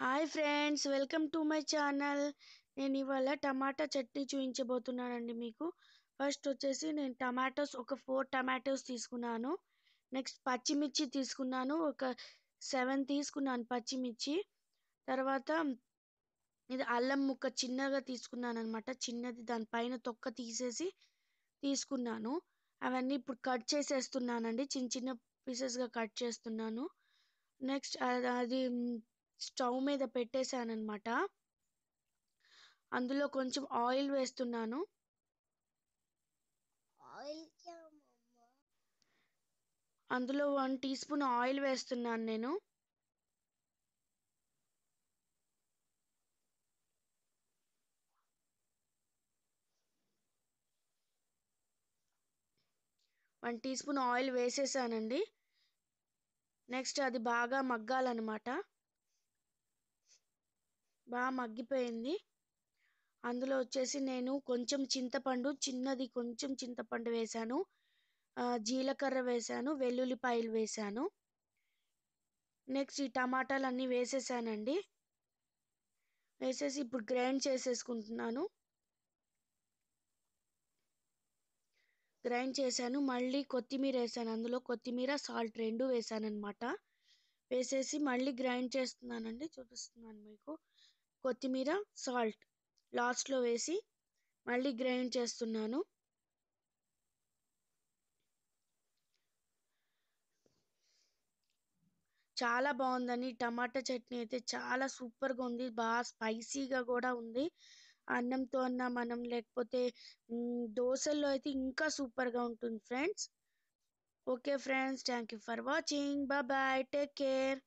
hi friends welcome to my channel నేను ఇవాళ టమాటా చట్నీ చూపించబోతున్నానండి మీకు ఫస్ట్ వచ్చేసి నేను టమాటోస్ ఒక ఫోర్ టమాటోస్ తీసుకున్నాను నెక్స్ట్ పచ్చిమిర్చి తీసుకున్నాను ఒక సెవెన్ తీసుకున్నాను పచ్చిమిర్చి తర్వాత ఇది అల్లం ముక్క చిన్నగా తీసుకున్నాను అనమాట చిన్నది దానిపైన తొక్క తీసేసి తీసుకున్నాను అవన్నీ ఇప్పుడు కట్ చేసేస్తున్నానండి చిన్న చిన్న పీసెస్గా కట్ చేస్తున్నాను నెక్స్ట్ అది స్టవ్ మీద పెట్టేశాను అనమాట అందులో కొంచెం ఆయిల్ వేస్తున్నాను అందులో వన్ టీ స్పూన్ ఆయిల్ వేస్తున్నాను నేను వన్ టీ స్పూన్ ఆయిల్ వేసేసానండి నెక్స్ట్ అది బాగా మగ్గాలన్నమాట బాగా మగ్గిపోయింది అందులో వచ్చేసి నేను కొంచెం చింతపండు చిన్నది కొంచెం చింతపండు వేశాను జీలకర్ర వేశాను వెల్లుల్లిపాయలు వేశాను నెక్స్ట్ ఈ టమాటాలు అన్నీ వేసేసానండి వేసేసి ఇప్పుడు గ్రైండ్ చేసేసుకుంటున్నాను గ్రైండ్ చేశాను మళ్ళీ కొత్తిమీర వేసాను అందులో కొత్తిమీర సాల్ట్ రెండు వేసాను అనమాట వేసేసి మళ్ళీ గ్రైండ్ చేస్తున్నానండి చూపిస్తున్నాను మీకు కొత్తిమీర సాల్ట్ లాస్ట్లో వేసి మళ్ళీ గ్రైండ్ చేస్తున్నాను చాలా బాగుందని టమాటా చట్నీ అయితే చాలా సూపర్గా ఉంది బాగా స్పైసీగా కూడా ఉంది అన్నంతో అన్న మనం లేకపోతే దోశల్లో అయితే ఇంకా సూపర్గా ఉంటుంది friends okay friends thank you for watching bye take care